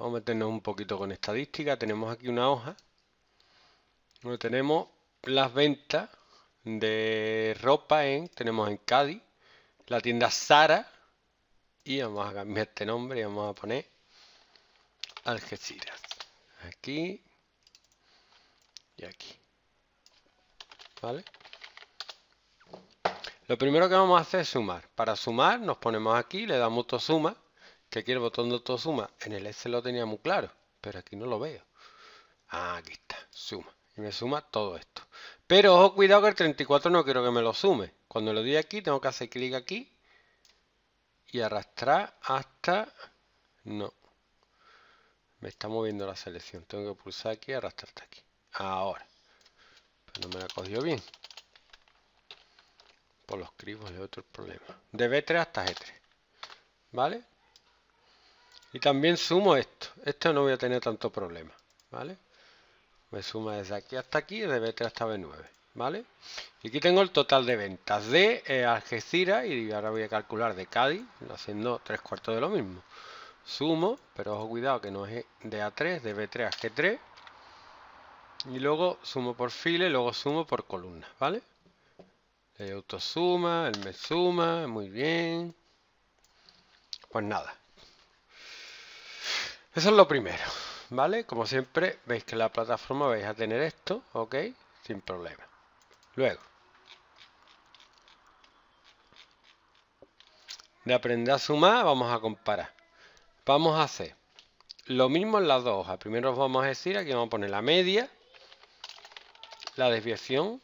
Vamos a meternos un poquito con estadística. Tenemos aquí una hoja donde tenemos las ventas de ropa en, tenemos en Cádiz, la tienda Sara y vamos a cambiar este nombre y vamos a poner Algeciras. Aquí y aquí. ¿Vale? Lo primero que vamos a hacer es sumar. Para sumar nos ponemos aquí, le damos a suma que aquí el botón de suma en el Excel lo tenía muy claro, pero aquí no lo veo. Ah, aquí está, suma. Y me suma todo esto. Pero ojo, cuidado que el 34 no quiero que me lo sume. Cuando lo doy aquí, tengo que hacer clic aquí y arrastrar hasta... No. Me está moviendo la selección. Tengo que pulsar aquí y arrastrar hasta aquí. Ahora. Pero no me la cogió bien. Por los cribos de otro problema. De B3 hasta G3. ¿Vale? Y también sumo esto. Esto no voy a tener tanto problema, ¿vale? Me suma desde aquí hasta aquí, de B3 hasta B9, ¿vale? Y aquí tengo el total de ventas de eh, Algeciras y ahora voy a calcular de Cádiz, haciendo tres cuartos de lo mismo. Sumo, pero ojo cuidado que no es de A3, de B3 a G3. Y luego sumo por fila luego sumo por columna, ¿vale? El autosuma, el me suma, muy bien. Pues nada, eso es lo primero, ¿vale? Como siempre, veis que la plataforma vais a tener esto, ¿ok? Sin problema. Luego, de aprender a sumar, vamos a comparar. Vamos a hacer lo mismo en las dos hojas. Primero os vamos a decir, aquí vamos a poner la media, la desviación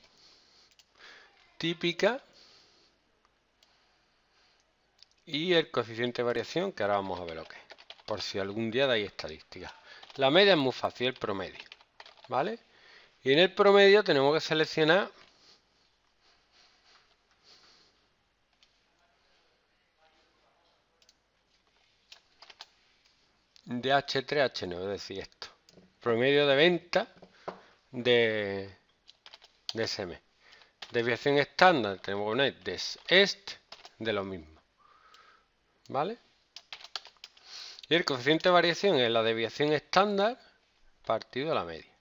típica y el coeficiente de variación, que ahora vamos a ver lo que por si algún día dais estadísticas. La media es muy fácil, el promedio. ¿Vale? Y en el promedio tenemos que seleccionar de H3 a H9, es decir, esto. Promedio de venta de, de SM. Desviación estándar, tenemos que poner des de lo mismo. ¿Vale? Y el coeficiente de variación es la deviación estándar partido a la media.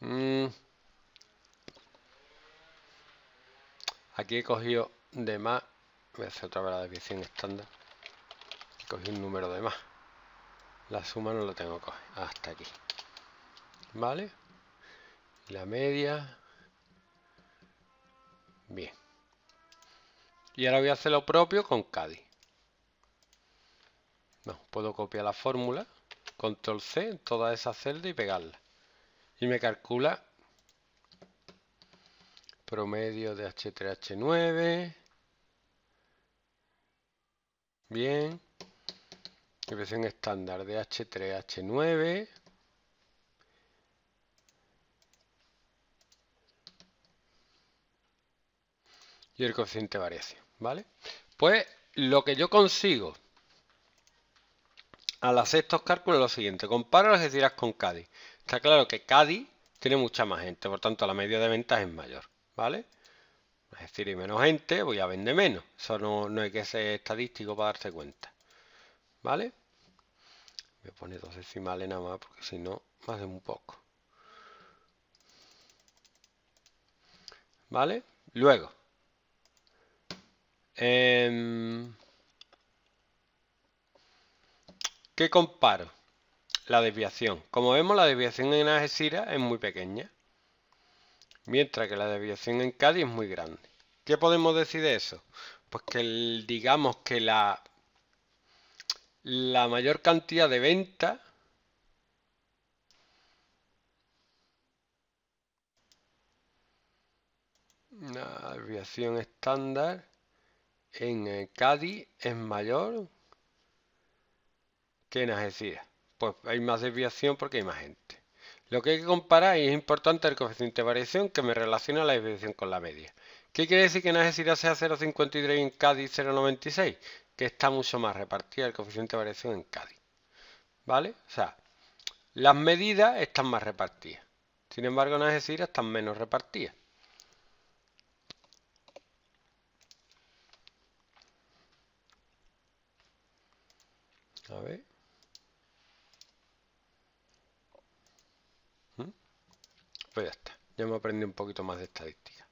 Mm. Aquí he cogido de más. Voy a hacer otra vez la deviación estándar. He cogido un número de más. La suma no la tengo coger. Hasta ah, aquí. ¿Vale? La media. Bien. Y ahora voy a hacer lo propio con Cádiz. No, puedo copiar la fórmula, control C en toda esa celda y pegarla. Y me calcula promedio de H3H9. Bien. Expresión estándar de H3H9. Y el cociente de variación, ¿vale? Pues lo que yo consigo al hacer estos cálculos lo siguiente, compara las Algeciras con Cádiz. Está claro que Cádiz tiene mucha más gente, por tanto la media de ventas es mayor, ¿vale? Es decir, y menos gente, voy a vender menos. Eso no, hay que ser estadístico para darse cuenta, ¿vale? Voy a poner dos decimales nada más, porque si no, más de un poco. ¿Vale? Luego. Eh, ¿Qué comparo? La desviación. Como vemos, la desviación en Algeciras es muy pequeña, mientras que la desviación en Cádiz es muy grande. ¿Qué podemos decir de eso? Pues que digamos que la, la mayor cantidad de venta, la desviación estándar en eh, Cádiz es mayor que decía? Pues hay más desviación porque hay más gente. Lo que hay que comparar y es importante el coeficiente de variación que me relaciona la desviación con la media. ¿Qué quiere decir que en enajecida sea 0,53 en Cádiz 0,96? Que está mucho más repartida el coeficiente de variación en Cádiz. ¿Vale? O sea, las medidas están más repartidas. Sin embargo, en enajecida están menos repartidas. A ver. Pues ya está, ya me aprendí un poquito más de estadística.